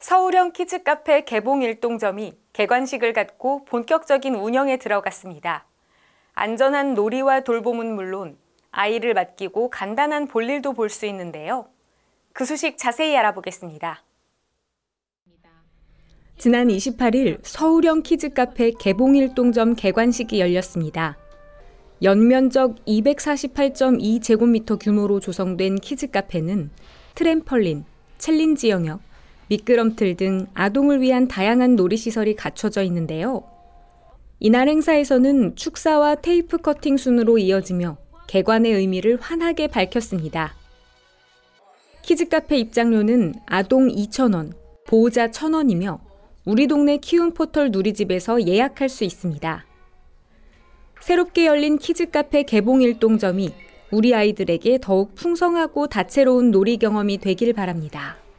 서울형 키즈카페 개봉 일동점이 개관식을 갖고 본격적인 운영에 들어갔습니다. 안전한 놀이와 돌봄은 물론 아이를 맡기고 간단한 볼일도 볼 수 있는데요. 그 소식 자세히 알아보겠습니다. 지난 28일 서울형 키즈카페 개봉 일동점 개관식이 열렸습니다. 연면적 248.2제곱미터 규모로 조성된 키즈카페는 트램펄린, 챌린지 영역, 미끄럼틀 등 아동을 위한 다양한 놀이시설이 갖춰져 있는데요. 이날 행사에서는 축사와 테이프 커팅 순으로 이어지며 개관의 의미를 환하게 밝혔습니다. 키즈카페 입장료는 아동 2,000원, 보호자 1,000원이며 우리 동네 키움 포털 누리집에서 예약할 수 있습니다. 새롭게 열린 키즈카페 개봉 일동점이 우리 아이들에게 더욱 풍성하고 다채로운 놀이 경험이 되길 바랍니다.